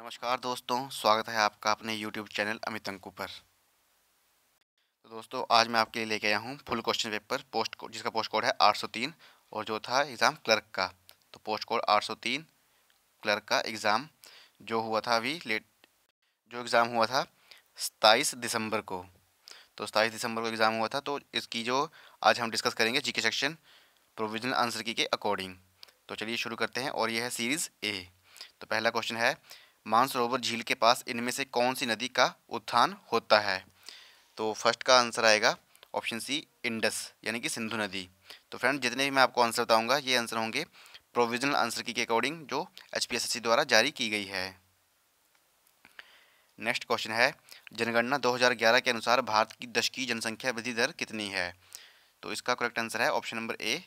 नमस्कार दोस्तों स्वागत है आपका अपने YouTube चैनल अमित अंकू पर तो दोस्तों आज मैं आपके लिए लेके आया हूँ full question paper post code जिसका पोस्ट कोड है 803 और जो था एग्ज़ाम क्लर्क का तो पोस्ट कोड 803 क्लर्क का एग्ज़ाम जो हुआ था अभी लेट जो एग्ज़ाम हुआ था सताईस दिसंबर को तो सताईस दिसंबर को एग्ज़ाम हुआ था तो इसकी जो आज हम डिस्कस करेंगे जी सेक्शन प्रोविजनल आंसर की के अकॉर्डिंग तो चलिए शुरू करते हैं और यह है सीरीज़ ए तो पहला क्वेश्चन है मानसरोवर झील के पास इनमें से कौन सी नदी का उत्थान होता है तो फर्स्ट का आंसर आएगा ऑप्शन सी इंडस यानी कि सिंधु नदी तो फ्रेंड जितने भी मैं आपको आंसर बताऊंगा ये आंसर होंगे प्रोविजनल आंसर की के अकॉर्डिंग जो एच द्वारा जारी की गई है नेक्स्ट क्वेश्चन है जनगणना 2011 के अनुसार भारत की दश की जनसंख्या वृद्धि दर कितनी है तो इसका करेक्ट आंसर है option number A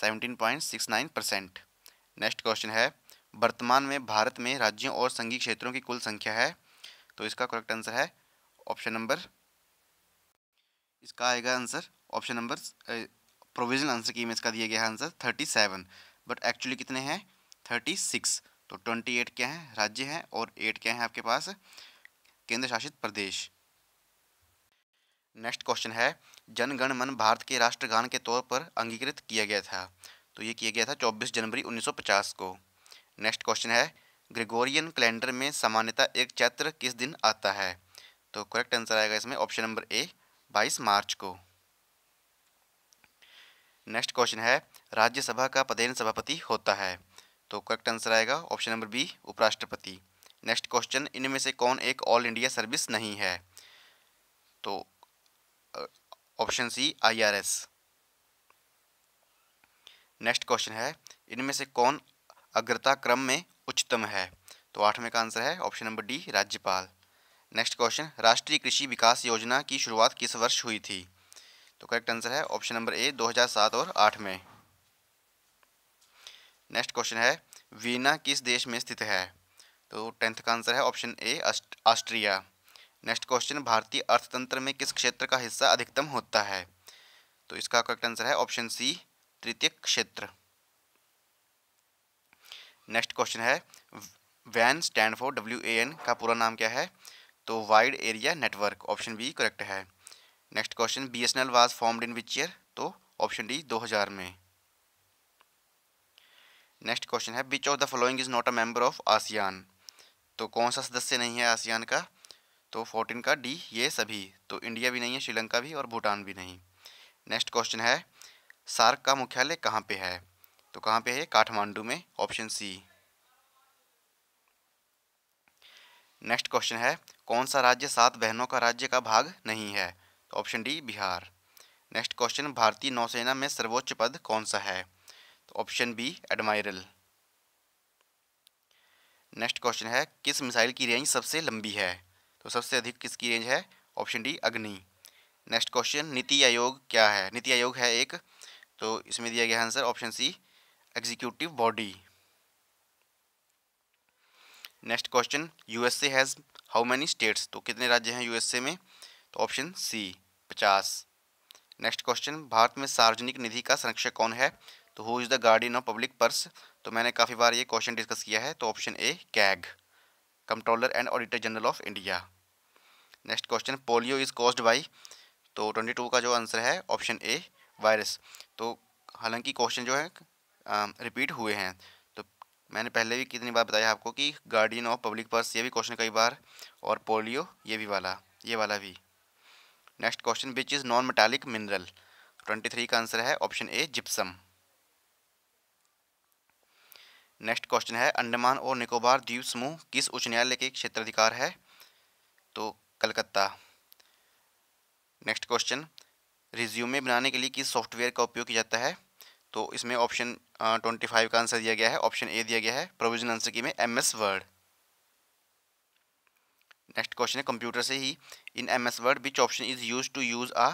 seventeen percent next question है वर्तमान में भारत में राज्यों और संघीय क्षेत्रों की कुल संख्या है तो इसका करेक्ट आंसर है ऑप्शन नंबर इसका आएगा answer option number provisional answer key में इसका दिया गया है answer thirty seven but actually कितने हैं थर्टी सिक्स तो ट्वेंटी एट क्या हैं राज्य हैं और एट क्या हैं आपके पास केंद्र शासित प्रदेश नेक्स्ट क्वेश्चन है जनगण मन भारत के राष्ट्रगान के तौर पर अंगीकृत किया गया था तो ये किया गया था चौबीस जनवरी उन्नीस को नेक्स्ट क्वेश्चन है ग्रिगोरियन कैलेंडर में सामान्यता एक चैत्र किस दिन आता है तो करेक्ट आंसर आएगा इसमें ऑप्शन नंबर ए 22 मार्च को नेक्स्ट क्वेश्चन है राज्यसभा का पदेन सभापति होता है तो करेक्ट आंसर आएगा ऑप्शन नंबर बी उपराष्ट्रपति नेक्स्ट क्वेश्चन इनमें से कौन एक ऑल इंडिया सर्विस नहीं है तो option C IRS next question है इनमें से कौन अग्रता क्रम में उच्चतम है तो आठवें का आंसर है ऑप्शन नंबर डी राज्यपाल नेक्स्ट क्वेश्चन राष्ट्रीय कृषि विकास योजना की शुरुआत किस वर्ष हुई थी तो करेक्ट आंसर है ऑप्शन नंबर ए 2007 और आठ में नेक्स्ट क्वेश्चन है वीना किस देश में स्थित है तो टेंथ का आंसर है option A Austria next question भारतीय अर्थतंत्र में किस क्षेत्र का हिस्सा अधिकतम होता है तो इसका करेक्ट आंसर है ऑप्शन सी तृतीय क्षेत्र नेक्स्ट क्वेश्चन है वैन stand for W A N का पूरा नाम क्या है तो wide area network option B correct है next question B S N L was formed in which year तो ऑप्शन डी 2000 में नेक्स्ट क्वेश्चन है which of the following is not a member of ASEAN तो कौन सा सदस्य नहीं है आसियान का तो फोर्टीन का डी ये सभी तो इंडिया भी नहीं है श्रीलंका भी और भूटान भी नहीं नेक्स्ट क्वेश्चन है सार्क का मुख्यालय कहाँ पे है तो कहाँ पे है काठमांडू में ऑप्शन सी नेक्स्ट क्वेश्चन है कौन सा राज्य सात बहनों का राज्य का भाग नहीं है तो option D Bihar next question भारतीय नौसेना में सर्वोच्च पद कौन सा है तो option B admiral next question है किस मिसाइल की रेंज सबसे लंबी है तो सबसे अधिक किसकी रेंज है option D Agni next question नीति आयोग क्या है नीति आयोग है एक तो इसमें दिया गया answer option C executive body next question USA has how many states तो कितने राज्य हैं यूएसए में तो ऑप्शन सी पचास नेक्स्ट क्वेश्चन भारत में सार्वजनिक निधि का संरक्षक कौन है तो who is the guardian of public purse तो मैंने काफ़ी बार ये क्वेश्चन डिस्कस किया है तो option A CAG controller and auditor general of India next question polio is caused by तो ट्वेंटी टू का जो आंसर है ऑप्शन ए वायरस तो हालांकि क्वेश्चन जो है रिपीट हुए हैं तो मैंने पहले भी कितनी बार बताया आपको कि गार्डियन ऑफ पब्लिक पर्स ये भी क्वेश्चन कई बार और पोलियो ये भी वाला ये वाला भी next question which is non metallic mineral twenty three का आंसर है option A gypsum next question है अंडमान और निकोबार द्वीप समूह किस उच्च न्यायालय के क्षेत्राधिकार है तो कलकत्ता नेक्स्ट क्वेश्चन रिज्यूमे बनाने के लिए किस सॉफ्टवेयर का उपयोग किया जाता है तो इसमें ऑप्शन ट्वेंटी फाइव का आंसर दिया गया है ऑप्शन ए दिया गया है प्रोविजन आंसर की में M S Word next question है कंप्यूटर से ही in M S Word which option is use to use a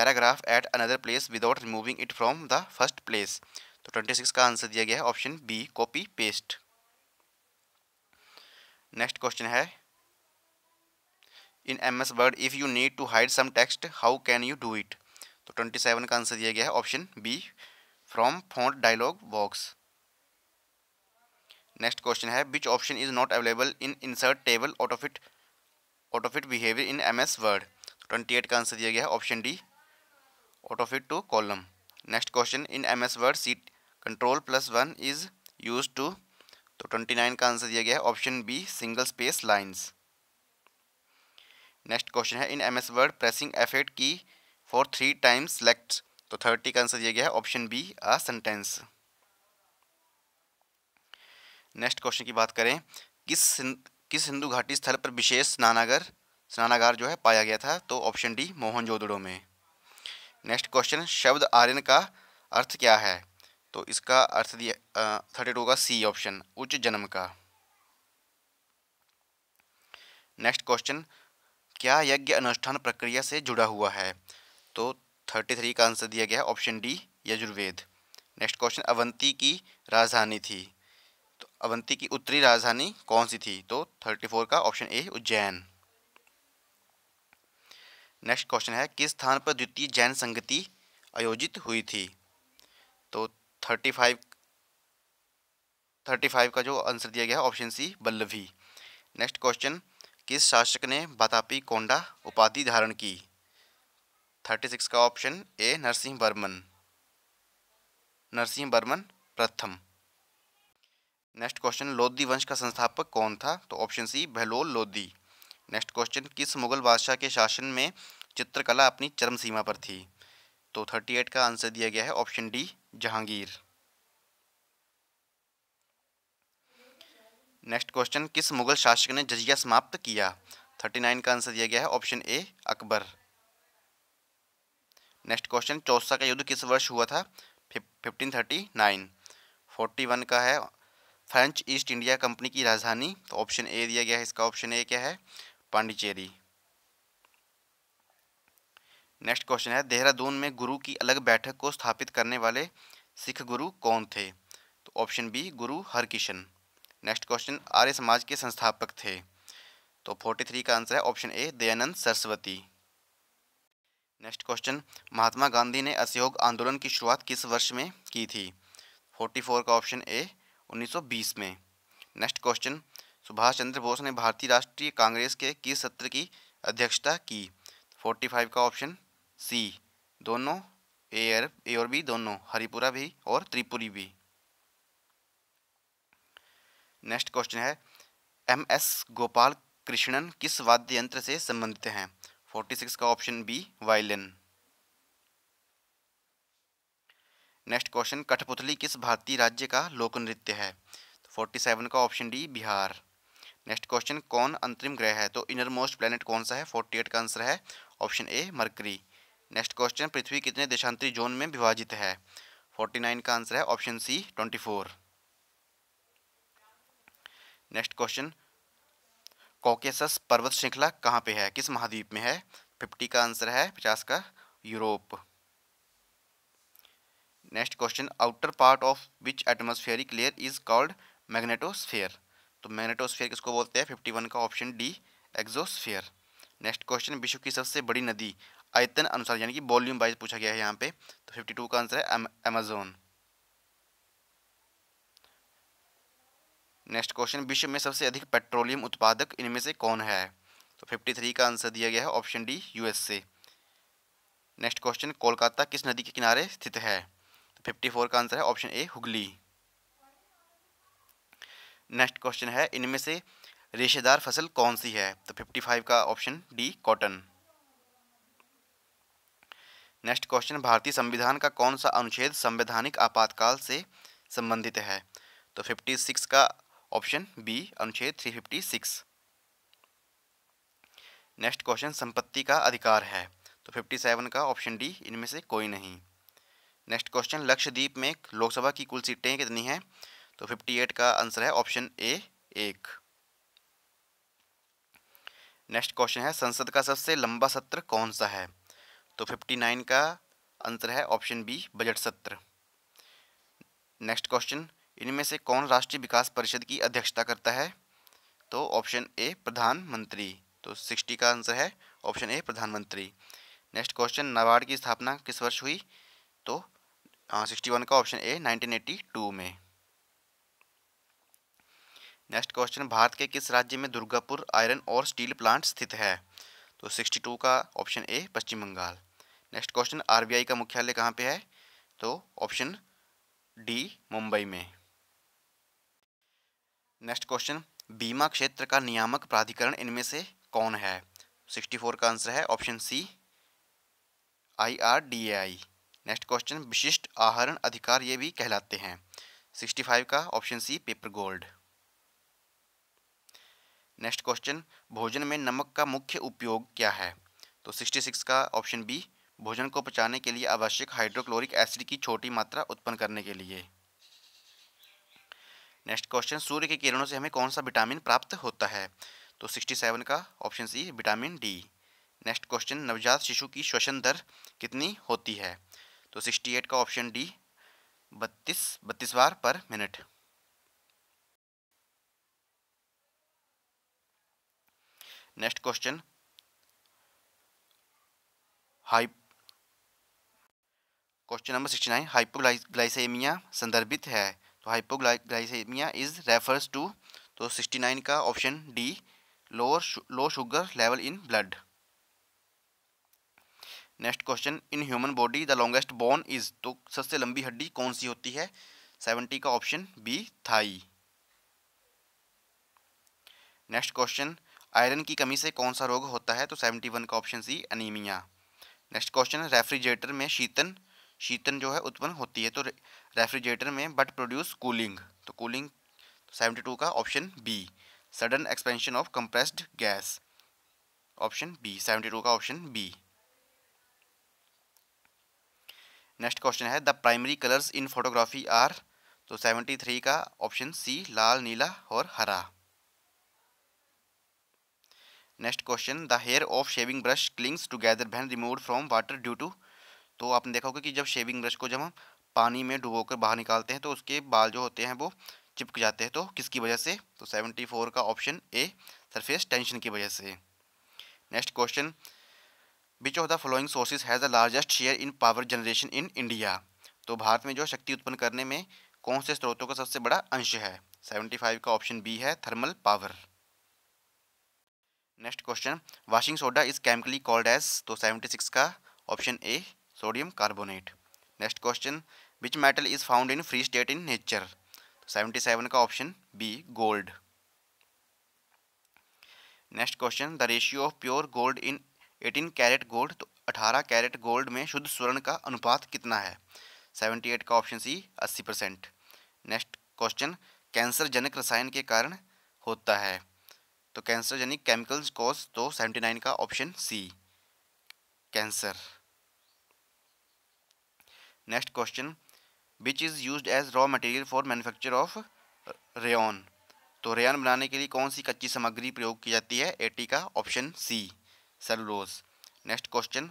paragraph at another place without removing it from the first place तो twenty six का answer दिया गया है option B copy paste next question है in M S Word if you need to hide some text how can you do it तो twenty seven का answer दिया गया है option B from font dialog box next question है which option is not available in insert table autofit autofit behaviour in M S Word twenty eight का answer दिया गया है option D autofit to column next question in M S Word sheet control plus one is use to तो twenty nine का answer दिया गया है option B single space lines next question है in M S Word pressing F eight key for three times select तो thirty का answer दिया गया है option B a sentence next question की बात करें किस किस हिंदू घाटी स्थल पर विशेष स्नानागर स्नानागार जो है पाया गया था तो ऑप्शन डी मोहनजोदड़ो में नेक्स्ट क्वेश्चन शब्द आर्यन का अर्थ क्या है तो इसका अर्थ दिया थर्टी टू का सी ऑप्शन उच्च जन्म का नेक्स्ट क्वेश्चन क्या यज्ञ अनुष्ठान प्रक्रिया से जुड़ा हुआ है तो थर्टी थ्री का आंसर दिया गया है option D Yajurveda next question Avanti की राजधानी थी तो अवंती की उत्तरी राजधानी कौन सी थी तो थर्टी फोर का option A Ujjain next question है किस स्थान पर द्वितीय जैन संगति आयोजित हुई थी तो थर्टी फाइव थर्टी फाइव का जो आंसर दिया गया है option C Vallabhi next question किस शासक ने बातापी कोंडा उपाधि धारण की थर्टी सिक्स का ऑप्शन ए नरसिंह बर्मन नरसिंह बर्मन प्रथम नेक्स्ट क्वेश्चन लोधी वंश का संस्थापक कौन था तो option C Bahlol Lodi next question किस मुगल बादशाह के शासन में चित्रकला अपनी चरम सीमा पर थी तो थर्टी एट का आंसर दिया गया है option D Jahangir next question किस मुगल शासक ने जजिया समाप्त किया थर्टी नाइन का आंसर दिया गया है option A Akbar next question Chausa का युद्ध किस वर्ष हुआ था fifteen thirty nine forty one का है फ्रेंच ईस्ट इंडिया कंपनी की राजधानी तो ऑप्शन ए दिया गया है इसका ऑप्शन ए क्या है पांडिचेरी नेक्स्ट क्वेश्चन है देहरादून में गुरु की अलग बैठक को स्थापित करने वाले सिख गुरु कौन थे तो ऑप्शन बी गुरु हरकिशन नेक्स्ट क्वेश्चन आर्य समाज के संस्थापक थे तो फोर्टी थ्री का आंसर है option A Dayanand Saraswati next question Mahatma Gandhi ने असहयोग आंदोलन की शुरुआत किस वर्ष में की थी 44 का ऑप्शन ए 1920 में नेक्स्ट क्वेश्चन सुभाष चंद्र बोस ने भारतीय राष्ट्रीय कांग्रेस के किस सत्र की अध्यक्षता की 45 का ऑप्शन सी दोनों ए और ए और बी दोनों हरिपुरा भी और त्रिपुरी भी नेक्स्ट क्वेश्चन है एम एस गोपाल कृष्णन किस वाद्य यंत्र से संबंधित हैं फोर्टी सिक्स का option B violin next question कठपुतली किस भारतीय राज्य का लोक नृत्य है तो फोर्टी सेवन का option D Bihar next question कौन अंतरिम ग्रह है तो इनर मोस्ट प्लानट कौन सा है फोर्टी एट का आंसर है option A Mercury next question पृथ्वी कितने देशांतरी जोन में विभाजित है फोर्टी नाइन का आंसर है option C twenty four next question Caucasus पर्वत श्रृंखला कहाँ पे है किस महाद्वीप में है फिफ्टी का आंसर है पचास का Europe next question outer part of which atmospheric layer is called magnetosphere तो मैग्नेटोस्फेयर किसको बोलते हैं फिफ्टी वन का option D exosphere next question विश्व की सबसे बड़ी नदी आयतन अनुसार यानी कि वॉल्यूम वाइज पूछा गया है यहाँ पे तो फिफ्टी टू का आंसर है अमेजोन नेक्स्ट क्वेश्चन विश्व में सबसे अधिक पेट्रोलियम उत्पादक इनमें से कौन है तो थ्री का आंसर दिया गया है option D USA next question Kolkata किस नदी के किनारे स्थित है तो फिफ्टी फोर का आंसर है option A Hooghly next question है इनमें से रेशेदार फसल कौन सी है तो फिफ्टी फाइव का option D cotton next question भारतीय संविधान का कौन सा अनुच्छेद संवैधानिक आपातकाल से संबंधित है तो फिफ्टी सिक्स का ऑप्शन बी अनुच्छेद 356 नेक्स्ट क्वेश्चन संपत्ति का अधिकार है तो 57 का ऑप्शन डी इनमें से कोई नहीं नेक्स्ट क्वेश्चन लक्षद्वीप में लोकसभा की कुल सीटें कितनी हैं तो 58 का आंसर है ऑप्शन ए एक नेक्स्ट क्वेश्चन है संसद का सबसे लंबा सत्र कौन सा है तो 59 का आंसर है ऑप्शन बी बजट सत्र नेक्स्ट क्वेश्चन इनमें से कौन राष्ट्रीय विकास परिषद की अध्यक्षता करता है तो ऑप्शन ए प्रधानमंत्री तो सिक्सटी का आंसर है ऑप्शन ए प्रधानमंत्री नेक्स्ट क्वेश्चन नाबार्ड की स्थापना किस वर्ष हुई तो सिक्सटी वन का ऑप्शन ए नाइनटीन टू में नेक्स्ट क्वेश्चन भारत के किस राज्य में दुर्गापुर आयरन और स्टील प्लांट स्थित है तो सिक्सटी टू का option A Paschim Bengal next question RBI का मुख्यालय कहाँ पे है तो ऑप्शन डी मुंबई में नेक्स्ट क्वेश्चन बीमा क्षेत्र का नियामक प्राधिकरण इनमें से कौन है 64 का आंसर है option C I R D A I next question विशिष्ट आहरण अधिकार ये भी कहलाते हैं 65 का option C paper gold next question भोजन में नमक का मुख्य उपयोग क्या है तो 66 का ऑप्शन बी भोजन को पचाने के लिए आवश्यक हाइड्रोक्लोरिक एसिड की छोटी मात्रा उत्पन्न करने के लिए नेक्स्ट क्वेश्चन सूर्य के किरणों से हमें कौन सा विटामिन प्राप्त होता है तो 67 का option C vitamin D next question नवजात शिशु की श्वसन दर कितनी होती है तो 68 का ऑप्शन डी बत्तीस बत्तीस बार per minute next question hype question number sixty nine hypoglycaemia संदर्भित है तो हाइपोग्लाइसेमिया इज़ रेफर्स टू तो 69 का option D lower low sugar level in blood next question in human body the longest bone is तो सबसे लंबी हड्डी कौन सी होती है 70 का option B thigh next question iron की कमी से कौन सा रोग होता है तो 71 का option C anaemia next question refrigerator में शीतन शीतन जो है उत्पन्न होती है तो रेफ्रिजरेटर में बट प्रोड्यूस कूलिंग तो कूलिंग सेवेंटी टू का option B sudden expansion of compressed gas option B seventy two का ऑप्शन बी नेक्स्ट क्वेश्चन है the primary colours in photography are तो सेवेंटी थ्री का ऑप्शन सी लाल नीला और हरा next question the hair of shaving brush clings together when remove from water due to तो आपने देखा होगा कि जब शेविंग ब्रश को जब हम पानी में डुबो कर बाहर निकालते हैं तो उसके बाल जो होते हैं वो चिपक जाते हैं तो किसकी वजह से तो सेवेंटी फोर का ऑप्शन ए सरफेस टेंशन की वजह से next question which of the following sources has the largest share in power generation in India तो भारत में जो शक्ति उत्पन्न करने में कौन से स्रोतों का सबसे बड़ा अंश है सेवेंटी फाइव का ऑप्शन बी है thermal power next question washing soda is chemically called as तो सेवेंटी सिक्स का option A sodium carbonate next question which metal is found in free state in nature seventy seven का option B gold next question the ratio of pure gold in eighteen carat gold तो अठारह carat gold में शुद्ध स्वर्ण का अनुपात कितना है सेवेंटी एट का ऑप्शन सी अस्सी परसेंट नेक्स्ट क्वेश्चन कैंसर जनक रसायन के कारण होता है तो कैंसर जनिक केमिकल्स कॉज तो सेवेंटी नाइन का option C cancer next question which is use as raw material for manufacture of rayon तो रेन बनाने के लिए कौन सी कच्ची सामग्री प्रयोग की जाती है ए का option C cellulose next question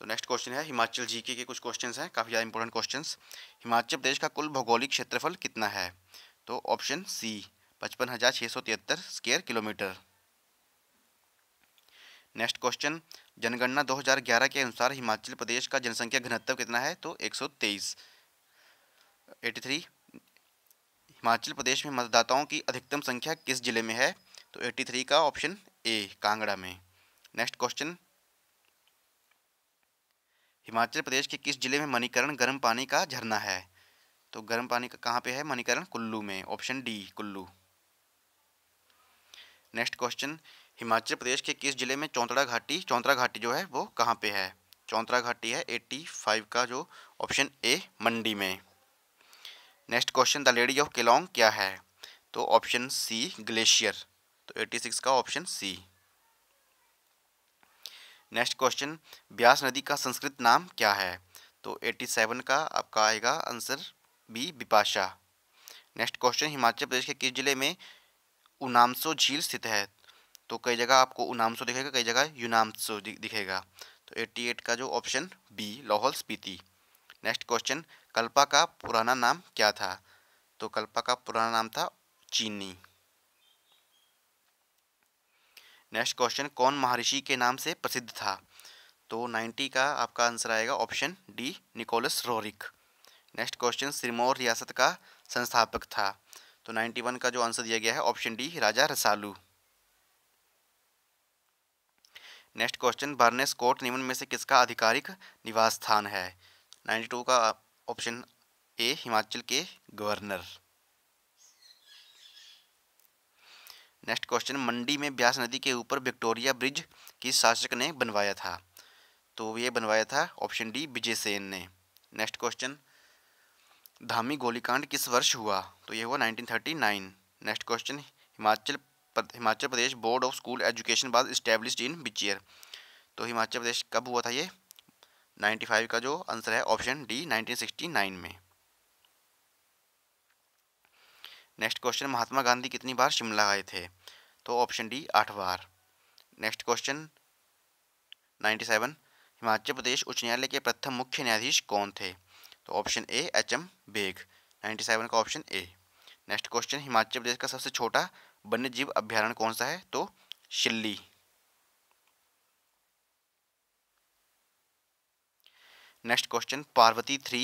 तो नेक्स्ट क्वेश्चन है हिमाचल जीके के कुछ क्वेश्चन हैं काफ़ी ज़्यादा इंपॉर्टेंट क्वेश्चन हिमाचल प्रदेश का कुल भौगोलिक क्षेत्रफल कितना है तो ऑप्शन सी पचपन हज़ार छः सौ तिहत्तर स्क्वेयर किलोमीटर नेक्स्ट क्वेश्चन जनगणना 2011 के अनुसार हिमाचल प्रदेश का जनसंख्या घनत्व कितना है तो 123 83 हिमाचल प्रदेश में मतदाताओं की अधिकतम संख्या किस जिले में है तो 83 का ऑप्शन ए कांगड़ा में नेक्स्ट क्वेश्चन हिमाचल प्रदेश के किस जिले में मणिकरण गर्म पानी का झरना है तो गर्म पानी का कहाँ पे है मणिकरण कुल्लू में option D Kullu next question Himachal Pradesh के किस ज़िले में चौंतरा घाटी चौंतरा घाटी जो है वो कहाँ पे है चौंतरा घाटी है 85 का जो ऑप्शन ए मंडी में next question the lady of Keylong क्या है तो ऑप्शन सी ग्लेशियर तो 86 का option C next question Beas नदी का संस्कृत नाम क्या है तो 87 का आपका आएगा answer B Bipasha next question Himachal Pradesh के किस जिले में उनामसो झील स्थित है तो कई जगह आपको उनामसो दिखेगा कई जगह यूनामसो दिखेगा तो 88 का जो option B Lahaul Spiti next question Kalpa का पुराना नाम क्या था तो कल्पा का पुराना नाम था चीनी नेक्स्ट क्वेश्चन कौन महर्षि के नाम से प्रसिद्ध था तो 90 का आपका आंसर आएगा option D Nicholas Roerich next question Sirmaur रियासत का संस्थापक था तो 91 का जो आंसर दिया गया है option D Raja Rasalu next question Barnes court निम्न में से किसका आधिकारिक निवास स्थान है टू का ऑप्शन ए हिमाचल के गवर्नर नेक्स्ट क्वेश्चन मंडी में ब्यास नदी के ऊपर विक्टोरिया ब्रिज किस शासक ने बनवाया था तो ये बनवाया था ऑप्शन डी विजय सेन ने नेक्स्ट क्वेश्चन धामी गोलीकांड किस वर्ष हुआ तो ये हुआ 1939 next question Himachal Himachal Pradesh board of school education bad establish in which year तो हिमाचल प्रदेश कब हुआ था ये 95 का जो आंसर है ऑप्शन डी 1969 में नेक्स्ट क्वेश्चन महात्मा गांधी कितनी बार शिमला आए थे तो ऑप्शन डी आठ बार नेक्स्ट क्वेश्चन 97 हिमाचल प्रदेश उच्च न्यायालय के प्रथम मुख्य न्यायाधीश कौन थे तो option A H M Beg 97 का option A next question Himachal Pradesh का सबसे छोटा वन्य जीव अभ्यारण्य कौन सा है तो Shilli next question Parvati three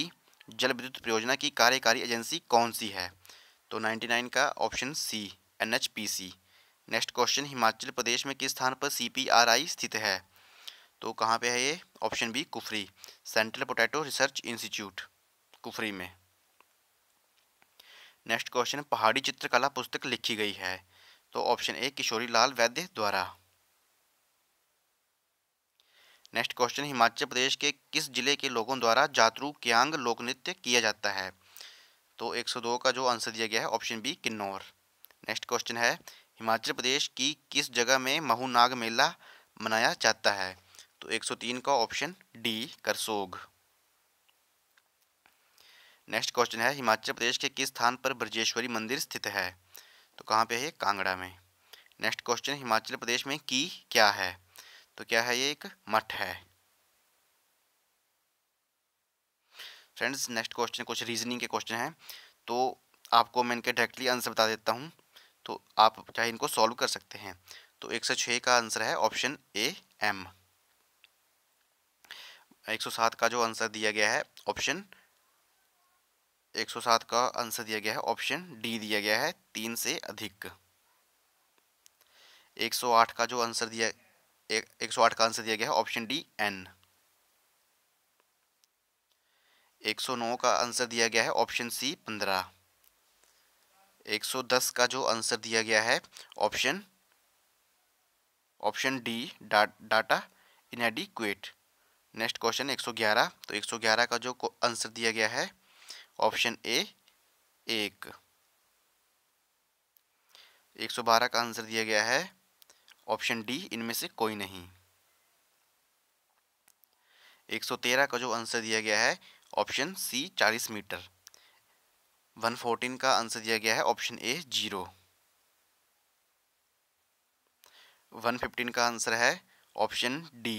जल विद्युत परियोजना की कार्यकारी एजेंसी कौन सी है तो 99 का option C NHPC next question Himachal Pradesh में किस स्थान पर सीपीआरआई स्थित है तो कहाँ पे है ये option B Kufri central potato research institute Kufri में नेक्स्ट क्वेश्चन पहाड़ी चित्रकला पुस्तक लिखी गई है तो ऑप्शन ए किशोरी लाल वैद्य द्वारा नेक्स्ट क्वेश्चन हिमाचल प्रदेश के किस जिले के लोगों द्वारा जातरू क्यांग लोक नृत्य किया जाता है तो 102 का जो आंसर दिया गया है option B Kinnaur next question है हिमाचल प्रदेश की किस जगह में महू नाग मेला मनाया जाता है तो 103 का option D Karsog next question है हिमाचल प्रदेश के किस स्थान पर ब्रजेश्वरी मंदिर स्थित है तो कहाँ पे है कांगड़ा में नेक्स्ट क्वेश्चन हिमाचल प्रदेश में की क्या है तो क्या है ये एक मठ है फ्रेंड्स नेक्स्ट क्वेश्चन कुछ रीजनिंग के क्वेश्चन हैं तो आपको मैं इनके डायरेक्टली आंसर बता देता हूँ तो आप चाहे इनको सॉल्व कर सकते हैं तो एक सौ छः का आंसर है ऑप्शन ए एम एक सौ सात का जो आंसर दिया गया है ऑप्शन 107 का आंसर दिया गया है ऑप्शन डी दिया गया है तीन से अधिक 108 का जो आंसर दिया एक, 108 का आंसर दिया गया है ऑप्शन डी एन 109 का आंसर दिया गया है ऑप्शन सी 15 110 का जो आंसर दिया गया है option option D data inadequate next question 111 तो 111 का जो आंसर दिया गया है ऑप्शन ए एक एक सौ बारह का आंसर दिया गया है ऑप्शन डी इनमें से कोई नहीं एक सौ तेरह का जो आंसर दिया गया है ऑप्शन सी चालीस मीटर वन फोर्टीन का आंसर दिया गया है option A zero one fifteen का आंसर है option D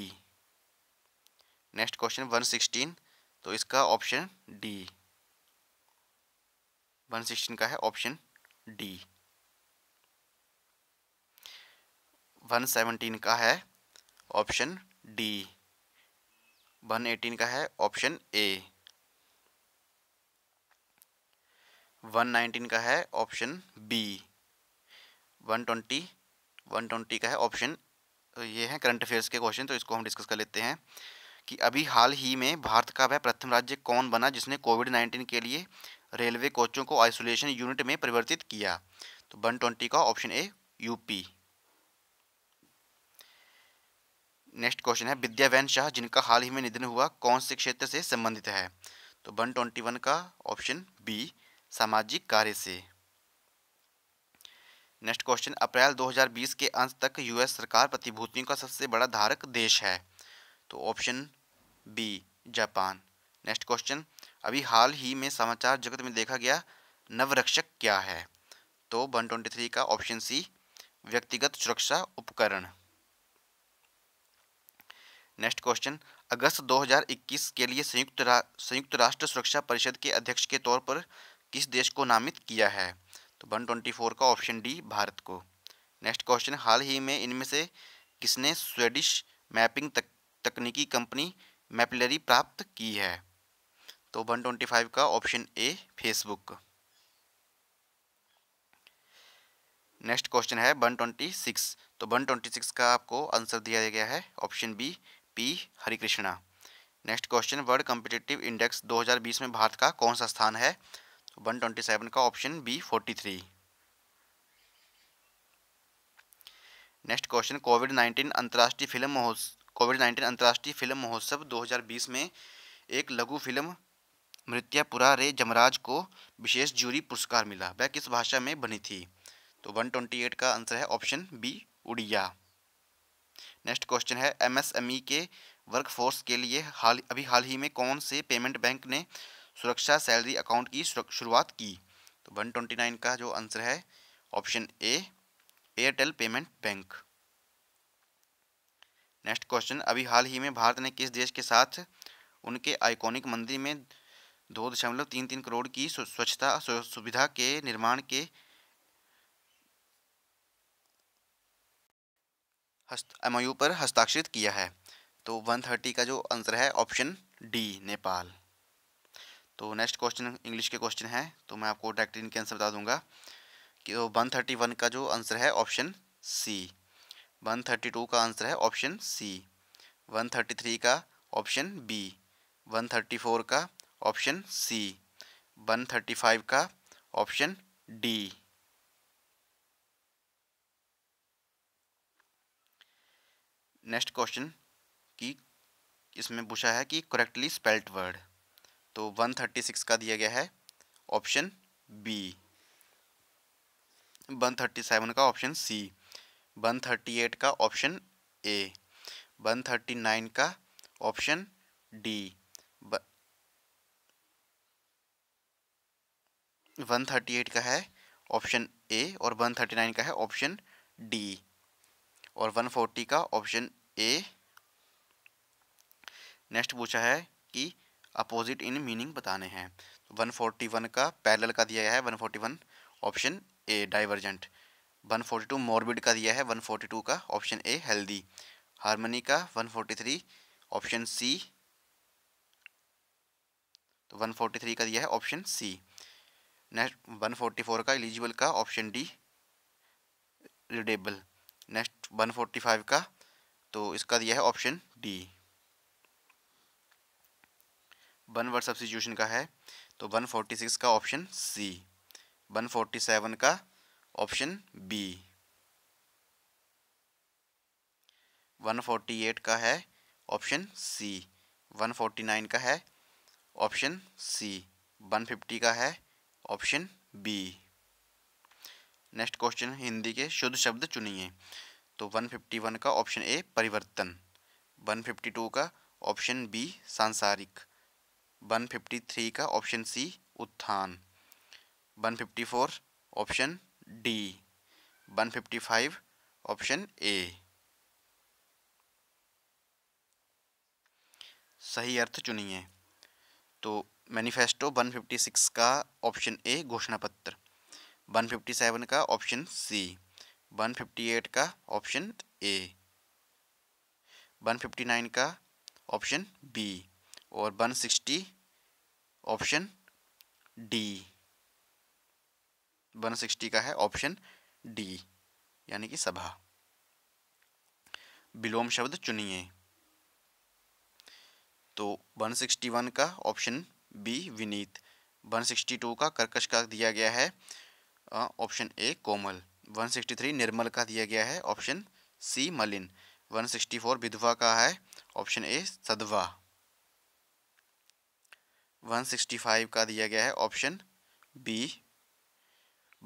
next question one sixteen तो इसका ऑप्शन डी वन सिक्सटीन का है ऑप्शन डी वन सेवनटीन का है ऑप्शन डी वन एटीन का है ऑप्शन ए वन नाइनटीन का है option B one twenty one twenty का है ऑप्शन ये है करंट अफेयर्स के क्वेश्चन तो इसको हम डिस्कस कर लेते हैं कि अभी हाल ही में भारत का वह प्रथम राज्य कौन बना जिसने कोविड नाइन्टीन के लिए रेलवे कोचों को आइसोलेशन यूनिट में परिवर्तित किया तो वन ट्वेंटी का option A UP next question है विद्यावैन शाह जिनका हाल ही में निधन हुआ कौन से क्षेत्र से संबंधित है तो वन ट्वेंटी वन का ऑप्शन बी सामाजिक कार्य से नेक्स्ट क्वेश्चन अप्रैल 2020 के अंत तक यूएस सरकार प्रतिभूतियों का सबसे बड़ा धारक देश है तो option B Japan next question अभी हाल ही में समाचार जगत में देखा गया नवरक्षक क्या है तो वन ट्वेंटी थ्री का ऑप्शन सी व्यक्तिगत सुरक्षा उपकरण नेक्स्ट क्वेश्चन अगस्त 2021 के लिए संयुक्त रा, संयुक्त राष्ट्र सुरक्षा परिषद के अध्यक्ष के तौर पर किस देश को नामित किया है तो वन ट्वेंटी फोर का ऑप्शन डी भारत को नेक्स्ट क्वेश्चन हाल ही में इनमें से किसने स्वेडिश मैपिंग तक, तकनीकी कंपनी मैपलरी प्राप्त की है तो 125 का option A Facebook next question है 126 तो 126 का आपको आंसर दिया गया है option B P Harikrishna next question world competitive index 2020 में भारत का कौन सा स्थान है तो 127 का option B 43 next question COVID nineteen अंतर्राष्ट्रीय फिल्म महोत्सव कोविड नाइन्टीन अंतर्राष्ट्रीय फिल्म महोत्सव 2020 में एक लघु फिल्म मृत्यापुरा रे जमराज को विशेष जूरी पुरस्कार मिला वह किस भाषा में बनी थी तो 128 का आंसर है option B Odia next question है एमएसएमई के वर्कफोर्स के लिए हाल अभी हाल ही में कौन से पेमेंट बैंक ने सुरक्षा सैलरी अकाउंट की शुरुआत की तो 129 का जो आंसर है option A Airtel payment bank next question अभी हाल ही में भारत ने किस देश के साथ उनके आइकॉनिक मंदिर में दो दशमलव तीन तीन करोड़ की स्वच्छता सुविधा के निर्माण के हस्त एमओयू पर हस्ताक्षरित किया है तो वन थर्टी का जो आंसर है ऑप्शन डी नेपाल तो नेक्स्ट क्वेश्चन इंग्लिश के क्वेश्चन है तो मैं आपको डायरेक्ट इनके आंसर बता दूंगा कि वन थर्टी वन का जो आंसर है option C one thirty two का आंसर है option C one thirty three का option B one thirty four का ऑप्शन सी 135 का ऑप्शन डी नेक्स्ट क्वेश्चन की इसमें पूछा है कि करेक्टली स्पेल्ट वर्ड तो 136 का दिया गया है ऑप्शन बी 137 का ऑप्शन सी 138 का ऑप्शन ए 139 का ऑप्शन डी 138 का है ऑप्शन ए और 139 का है ऑप्शन डी और 140 का ऑप्शन ए नेक्स्ट पूछा है कि अपोजिट इन मीनिंग बताने हैं तो 141 का पैरेलल का दिया गया है 141 ऑप्शन ए डाइवर्जेंट 142 मॉर्बिड का दिया है 142 का ऑप्शन ए हेल्दी हारमोनी का 143 ऑप्शन सी तो 143 का दिया है ऑप्शन सी नेक्स्ट 144 का एलिजिबल का ऑप्शन डी रिडेबल नेक्स्ट 145 का तो इसका दिया है option D one word substitution का है तो 146 का ऑप्शन सी 147 का ऑप्शन बी 148 का है ऑप्शन सी 149 का है ऑप्शन सी 150 का है option B next question Hindi के शुद्ध शब्द चुनिए तो 151 का ऑप्शन ए परिवर्तन 152 का ऑप्शन बी सांसारिक 153 का ऑप्शन सी उत्थान 154 ऑप्शन डी 155 ऑप्शन ए सही अर्थ चुनिए तो मैनिफेस्टो 156 का ऑप्शन ए घोषणा पत्र 157 का ऑप्शन सी 158 का ऑप्शन ए 159 का ऑप्शन बी और 160 ऑप्शन डी 160 का है ऑप्शन डी यानी कि सभा विलोम शब्द चुनिए तो 161 का ऑप्शन बी विनीत 162 का कर्कश का दिया गया है ऑप्शन ए कोमल 163 निर्मल का दिया गया है ऑप्शन सी मलिन 164 विधवा का है ऑप्शन ए सदवा 165 का दिया गया है ऑप्शन बी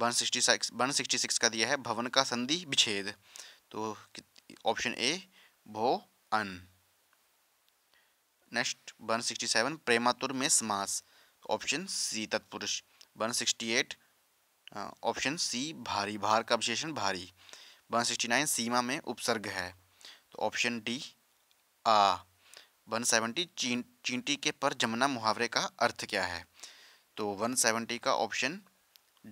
166 166 का दिया है भवन का संधि विच्छेद तो ऑप्शन ए भो अन नेक्स्ट वन सिक्सटी सेवन प्रेमातुर में समास ऑप्शन सी तत्पुरुष one sixty eight option C भारी भार का विशेषण भारी वन सिक्सटी नाइन सीमा में उपसर्ग है तो ऑप्शन डी आ वन सेवेंटी चीन चींटी के पर जमना मुहावरे का अर्थ क्या है तो वन सेवेंटी का ऑप्शन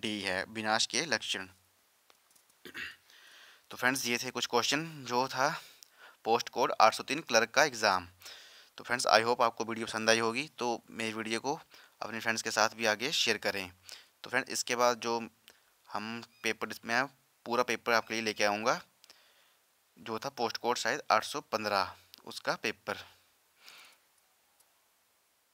डी है विनाश के लक्षण तो फ्रेंड्स ये थे कुछ क्वेश्चन जो था पोस्ट कोड आठ सौ तीन क्लर्क का एग्ज़ाम तो फ्रेंड्स आई होप आपको वीडियो पसंद आई होगी तो मेरी वीडियो को अपने फ्रेंड्स के साथ भी आगे शेयर करें तो फ्रेंड्स इसके बाद जो हम पेपर में पूरा पेपर आपके लिए लेके आऊँगा जो था पोस्ट कोड शायद पंद्रह उसका पेपर